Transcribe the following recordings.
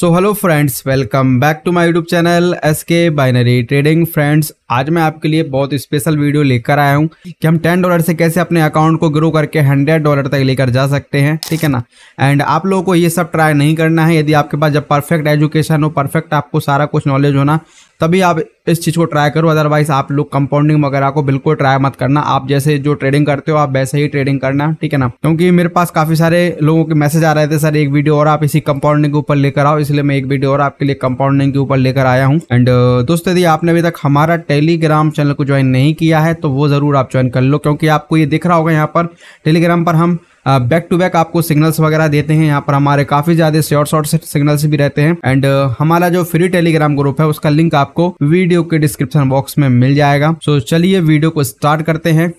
so hello friends welcome back to my YouTube channel S K binary trading friends आज मैं आपके लिए बहुत स्पेशल वीडियो लेकर आया हूं कि हम टेन डॉलर से कैसे अपने अकाउंट को ग्रो करके हंड्रेड डॉलर तक लेकर जा सकते हैं ठीक है ना एंड आप लोगों को ये सब ट्राई नहीं करना है यदि आपके पास जब परफेक्ट एजुकेशन हो परफेक्ट आपको सारा कुछ नॉलेज होना तभी आप इस चीज़ को ट्राई करो अदरवाइज आप लोग कंपाउंडिंग वगैरह को बिल्कुल ट्राई मत करना आप जैसे जो ट्रेडिंग करते हो आप वैसे ही ट्रेडिंग करना ठीक है ना क्योंकि मेरे पास काफ़ी सारे लोगों के मैसेज आ रहे थे सर एक वीडियो और आप इसी कंपाउंडिंग के ऊपर लेकर आओ इसलिए मैं एक वीडियो और आपके लिए कंपाउंडिंग के ऊपर लेकर आया हूँ एंड uh, दोस्तों यदि आपने अभी तक हमारा टेलीग्राम चैनल को ज्वाइन नहीं किया है तो वो ज़रूर आप ज्वाइन कर लो क्योंकि आपको ये दिख रहा होगा यहाँ पर टेलीग्राम पर हम बैक टू बैक आपको सिग्नल्स वगैरह देते हैं यहाँ पर हमारे काफी ज्यादा शॉर्ट शॉर्ट सिग्नल्स भी रहते हैं एंड uh, हमारा जो फ्री टेलीग्राम ग्रुप है उसका लिंक आपको वीडियो के डिस्क्रिप्शन बॉक्स में मिल जाएगा सो so, चलिए वीडियो को स्टार्ट करते हैं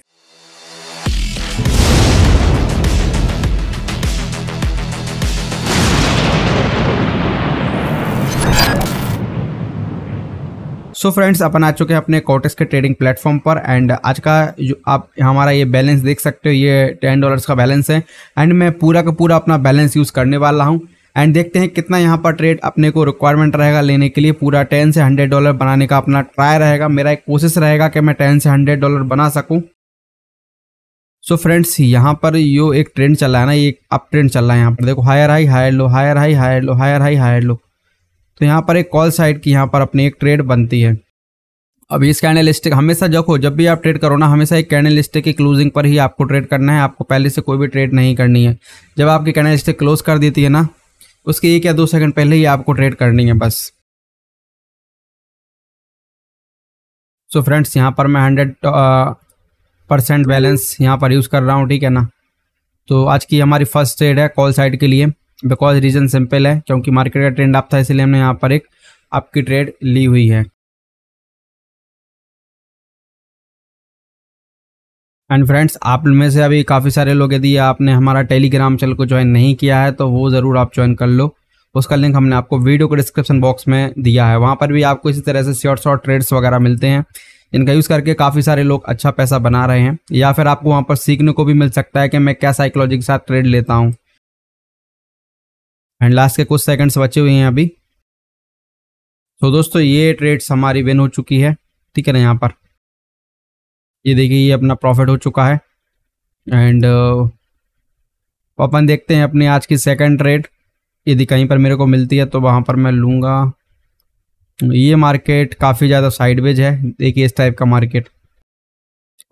सो so फ्रेंड्स अपन आ चुके हैं अपने कॉटेस के ट्रेडिंग प्लेटफॉर्म पर एंड आज का आप हमारा ये बैलेंस देख सकते हो ये टेन डॉलर्स का बैलेंस है एंड मैं पूरा का पूरा अपना बैलेंस यूज़ करने वाला हूँ एंड देखते हैं कितना यहाँ पर ट्रेड अपने को रिक्वायरमेंट रहेगा लेने के लिए पूरा टेन से हंड्रेड डॉलर बनाने का अपना ट्राई रहेगा मेरा एक कोशिश रहेगा कि मैं टेन से हंड्रेड डॉलर बना सकूँ सो so फ्रेंड्स यहाँ पर यो एक ट्रेंड चल रहा है ना ये अप ट्रेंड चल रहा है यहाँ पर देखो higher high higher low higher high higher low higher high higher low तो यहाँ पर एक कॉल साइड की यहाँ पर अपनी एक ट्रेड बनती है अब इस कैंडल स्टिक हमेशा देखो जब भी आप ट्रेड करो ना हमेशा एक कैंडल की क्लोजिंग पर ही आपको ट्रेड करना है आपको पहले से कोई भी ट्रेड नहीं करनी है जब आपकी कैंडल क्लोज कर देती है ना उसके एक या दो सेकंड पहले ही आपको ट्रेड करनी है बस सो so फ्रेंड्स यहाँ पर मैं हंड्रेड परसेंट बैलेंस यहाँ पर यूज़ कर रहा हूँ ठीक है ना तो आज की हमारी फर्स्ट ट्रेड है कॉल साइड के लिए बिकॉज रीज़न सिंपल है क्योंकि मार्केट का ट्रेंड अप था इसलिए हमने यहाँ पर एक अप की ट्रेड ली हुई है एंड फ्रेंड्स आप में से अभी काफ़ी सारे लोग यदि आपने हमारा टेलीग्राम चैनल को ज्वाइन नहीं किया है तो वो ज़रूर आप ज्वाइन कर लो उसका लिंक हमने आपको वीडियो को डिस्क्रिप्शन बॉक्स में दिया है वहाँ पर भी आपको इसी तरह से शॉर्ट शॉर्ट ट्रेड्स वगैरह मिलते हैं इनका यूज़ करके काफ़ी सारे लोग अच्छा पैसा बना रहे हैं या फिर आपको वहाँ पर सीखने को भी मिल सकता है कि मैं क्या साइकोलॉजी के साथ ट्रेड लेता हूँ एंड लास्ट के कुछ सेकंड्स बचे हुए हैं अभी तो दोस्तों ये ट्रेड्स हमारी विन हो चुकी है ठीक है ना यहाँ पर ये देखिए ये अपना प्रॉफिट हो चुका है एंड uh, अपन देखते हैं अपनी आज की सेकंड ट्रेड यदि कहीं पर मेरे को मिलती है तो वहाँ पर मैं लूँगा ये मार्केट काफ़ी ज़्यादा साइडवेज है देखिए इस टाइप का मार्केट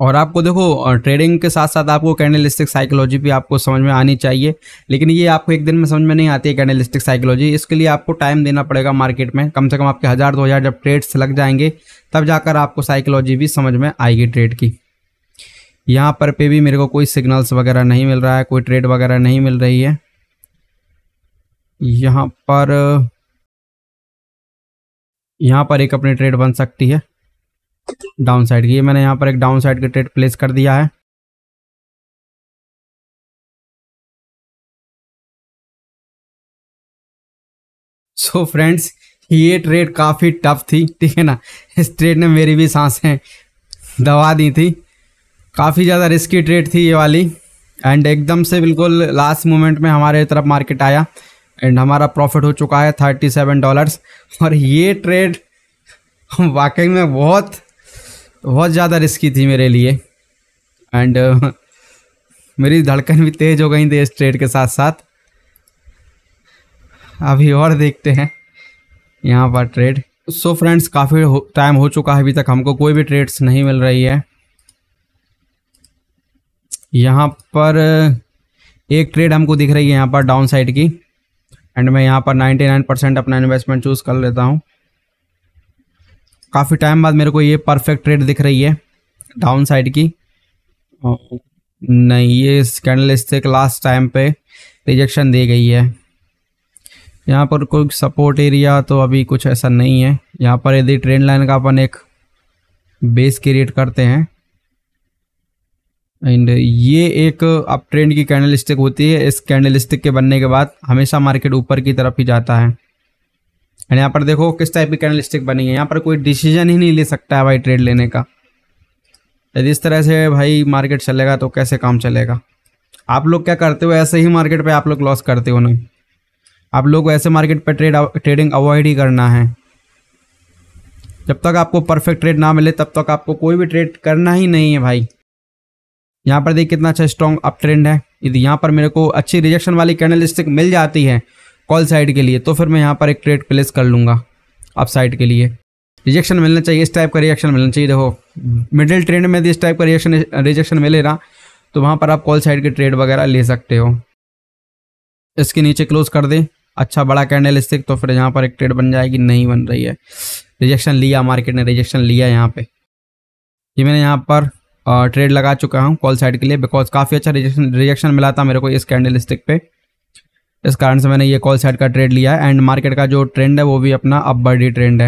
और आपको देखो ट्रेडिंग के साथ साथ आपको कैनलिस्टिक साइकोलॉजी भी आपको समझ में आनी चाहिए लेकिन ये आपको एक दिन में समझ में नहीं आती है कैनलिस्टिक साइकोलॉजी इसके लिए आपको टाइम देना पड़ेगा मार्केट में कम से कम आपके हज़ार दो हज़ार जब ट्रेड्स लग जाएंगे तब जाकर आपको साइकोलॉजी भी समझ में आएगी ट्रेड की यहाँ पर पे भी मेरे को कोई सिग्नल्स वगैरह नहीं मिल रहा है कोई ट्रेड वगैरह नहीं मिल रही है यहाँ पर यहाँ पर एक अपनी ट्रेड बन सकती है डाउन साइड की ये मैंने यहाँ पर एक डाउन साइड का ट्रेड प्लेस कर दिया है सो so फ्रेंड्स ये ट्रेड काफ़ी टफ थी ठीक है ना इस ट्रेड ने मेरी भी सांसें दबा दी थी काफ़ी ज़्यादा रिस्की ट्रेड थी ये वाली एंड एकदम से बिल्कुल लास्ट मोमेंट में हमारे तरफ मार्केट आया एंड हमारा प्रॉफिट हो चुका है थर्टी सेवन डॉलर्स और ये ट्रेड वाकई में बहुत बहुत ज़्यादा रिस्की थी मेरे लिए एंड uh, मेरी धड़कन भी तेज़ हो गई थी इस ट्रेड के साथ साथ अभी और देखते हैं यहाँ पर ट्रेड सो फ्रेंड्स काफ़ी टाइम हो चुका है अभी तक हमको कोई भी ट्रेड्स नहीं मिल रही है यहाँ पर uh, एक ट्रेड हमको दिख रही है यहाँ पर डाउन साइड की एंड मैं यहाँ पर 99 परसेंट अपना इन्वेस्टमेंट चूज़ कर लेता हूँ काफ़ी टाइम बाद मेरे को ये परफेक्ट ट्रेड दिख रही है डाउन साइड की नहीं ये कैंडल स्टिक लास्ट टाइम पे रिजेक्शन दी गई है यहाँ पर कोई सपोर्ट एरिया तो अभी कुछ ऐसा नहीं है यहाँ पर यदि ट्रेन लाइन का अपन एक बेस क्रिएट करते हैं एंड ये एक अप ट्रेंड की कैंडल स्टिक होती है इस कैंडल स्टिक के बनने के बाद हमेशा मार्केट ऊपर की तरफ ही जाता है एंड यहाँ पर देखो किस टाइप की स्टिक बनी है यहाँ पर कोई डिसीजन ही नहीं ले सकता है भाई ट्रेड लेने का यदि इस तरह से भाई मार्केट चलेगा तो कैसे काम चलेगा आप लोग क्या करते हो ऐसे ही मार्केट पे आप लोग लॉस करते हो नहीं आप लोग ऐसे मार्केट पे ट्रेड ट्रेडिंग अवॉइड ही करना है जब तक आपको परफेक्ट ट्रेड ना मिले तब तक आपको कोई भी ट्रेड करना ही नहीं है भाई यहाँ पर देखिए कितना अच्छा स्ट्रॉन्ग अप ट्रेंड है यदि यहाँ पर मेरे को अच्छी रिजेक्शन वाली कैनलिस्टिक स्टिक मिल जाती है कॉल साइड के लिए तो फिर मैं यहाँ पर एक ट्रेड प्लेस कर लूँगा अप साइड के लिए रिजेक्शन मिलना चाहिए इस टाइप का रिएक्शन मिलना चाहिए देखो मिडिल ट्रेंड में इस टाइप का रिएक्शन रिजेक्शन मिले ना तो वहाँ पर आप कॉल साइड के ट्रेड वगैरह ले सकते हो इसके नीचे क्लोज कर दें अच्छा बड़ा कैंडल स्टिक तो फिर यहाँ पर एक ट्रेड बन जाएगी नहीं बन रही है रिजेक्शन लिया मार्केट ने रिजेक्शन लिया यहाँ पे ये मैंने यहाँ पर ट्रेड लगा चुका हूँ कॉल साइड के लिए बिकॉज काफ़ी अच्छा रिजेक्शन रिजेक्शन मिला था मेरे को इस कैंडल स्टिक पे इस कारण से मैंने ये कॉल सेट का ट्रेड लिया है एंड मार्केट का जो ट्रेंड है वो भी अपना अपवर्ड ही ट्रेंड है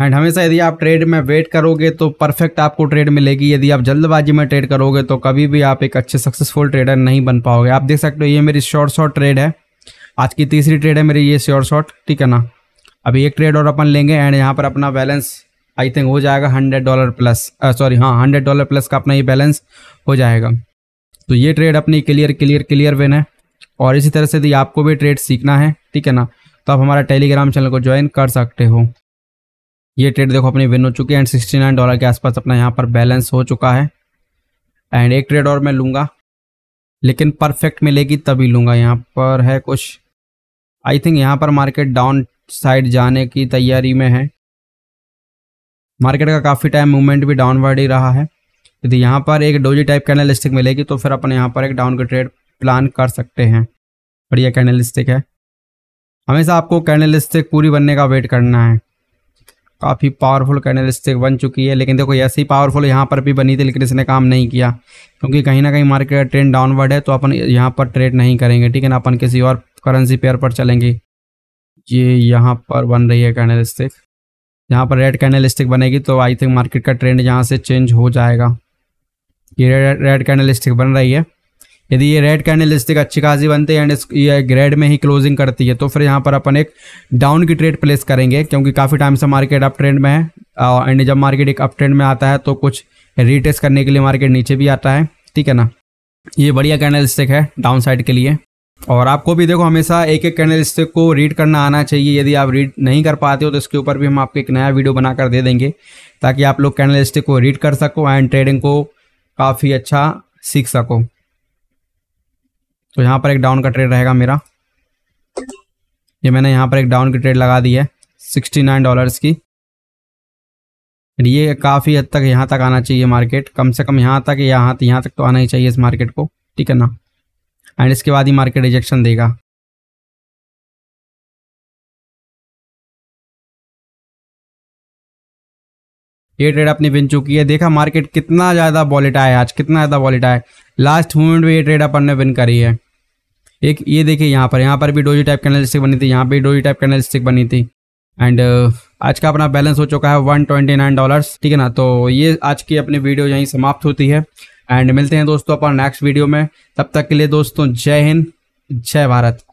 एंड हमेशा यदि आप ट्रेड में वेट करोगे तो परफेक्ट आपको ट्रेड मिलेगी यदि आप जल्दबाजी में ट्रेड करोगे तो कभी भी आप एक अच्छे सक्सेसफुल ट्रेडर नहीं बन पाओगे आप देख सकते हो ये मेरी शॉर्ट शॉर्ट ट्रेड है आज की तीसरी ट्रेड है मेरी ये शॉर्ट शॉर्ट ठीक है ना अभी एक ट्रेड और अपन लेंगे एंड यहाँ पर अपना बैलेंस आई थिंक हो जाएगा हंड्रेड डॉलर प्लस सॉरी हाँ हंड्रेड डॉलर प्लस का अपना ये बैलेंस हो जाएगा तो ये ट्रेड अपनी क्लियर क्लियर क्लियर वेन है और इसी तरह से यदि आपको भी ट्रेड सीखना है ठीक है ना तो आप हमारा टेलीग्राम चैनल को ज्वाइन कर सकते हो ये ट्रेड देखो अपनी विन हो चुकी है एंड सिक्सटी नाइन डॉलर के आसपास अपना यहाँ पर बैलेंस हो चुका है एंड एक ट्रेड और मैं लूँगा लेकिन परफेक्ट मिलेगी तभी लूँगा यहाँ पर है कुछ आई थिंक यहाँ पर मार्केट डाउन साइड जाने की तैयारी में है मार्केट का काफ़ी टाइम मूवमेंट भी डाउनवर्ड ही रहा है यदि यहाँ पर एक डोजी टाइप कैनलिस्टिक मिलेगी तो फिर अपन यहाँ पर एक डाउन का ट्रेड प्लान कर सकते हैं बढ़िया कैनलिस्टिक है हमेशा आपको कैनलिस्टिक पूरी बनने का वेट करना है काफ़ी पावरफुल कैनलिस्टिक बन चुकी है लेकिन देखो ऐसी पावरफुल यहाँ पर भी बनी थी लेकिन इसने काम नहीं किया क्योंकि कहीं ना कहीं मार्केट का ट्रेंड डाउनवर्ड है तो अपन यहाँ पर ट्रेड नहीं करेंगे ठीक है ना अपन किसी और करेंसी पेयर पर चलेंगे ये यहाँ पर बन रही है कैनलिस्टिक यहाँ पर रेड कैनलिस्टिक बनेगी तो आई थिंक मार्केट का ट्रेंड यहाँ से चेंज हो जाएगा ये रेड कैंडल स्टिक बन रही है यदि ये रेड कैंडल स्टिक अच्छी खासी बनती है एंड ये रेड में ही क्लोजिंग करती है तो फिर यहाँ पर अपन एक डाउन की ट्रेड प्लेस करेंगे क्योंकि काफ़ी टाइम से मार्केट अप ट्रेंड में है एंड जब मार्केट एक अप ट्रेंड में आता है तो कुछ रीटेस्ट करने के लिए मार्केट नीचे भी आता है ठीक है ना ये बढ़िया कैंडल स्टिक है डाउन साइड के लिए और आपको भी देखो हमेशा एक एक कैंडल स्टिक को रीड करना आना चाहिए यदि आप रीड नहीं कर पाते हो तो इसके ऊपर भी हम आपको एक नया वीडियो बनाकर दे देंगे ताकि आप लोग कैंडल स्टिक को रीड कर सको एंड ट्रेडिंग को काफ़ी अच्छा सीख सको तो यहाँ पर एक डाउन का ट्रेड रहेगा मेरा ये मैंने यहाँ पर एक डाउन की ट्रेड लगा दी है सिक्सटी नाइन डॉलर्स की ये काफ़ी हद तक यहाँ तक आना चाहिए मार्केट कम से कम यहाँ तक यहाँ यहाँ तक तो आना ही चाहिए इस मार्केट को ठीक है ना एंड इसके बाद ही मार्केट रिजेक्शन देगा ये ट्रेड अपनी बन चुकी है देखा मार्केट कितना ज़्यादा वॉलेट है आज कितना ज़्यादा वॉलेट आया लास्ट मोमेंट में ये ट्रेड अपन ने विन करी है एक ये देखिए यहाँ पर यहाँ पर भी डोजी टाइप कैनलिस्टिक बनी थी यहाँ पर डोजी टाइप कैनलिस्टिक बनी थी एंड uh, आज का अपना बैलेंस हो चुका है वन ट्वेंटी नाइन डॉलर्स ठीक है ना तो ये आज की अपनी वीडियो यहीं समाप्त होती है एंड मिलते हैं दोस्तों अपन नेक्स्ट वीडियो में तब तक के लिए दोस्तों जय हिंद जय भारत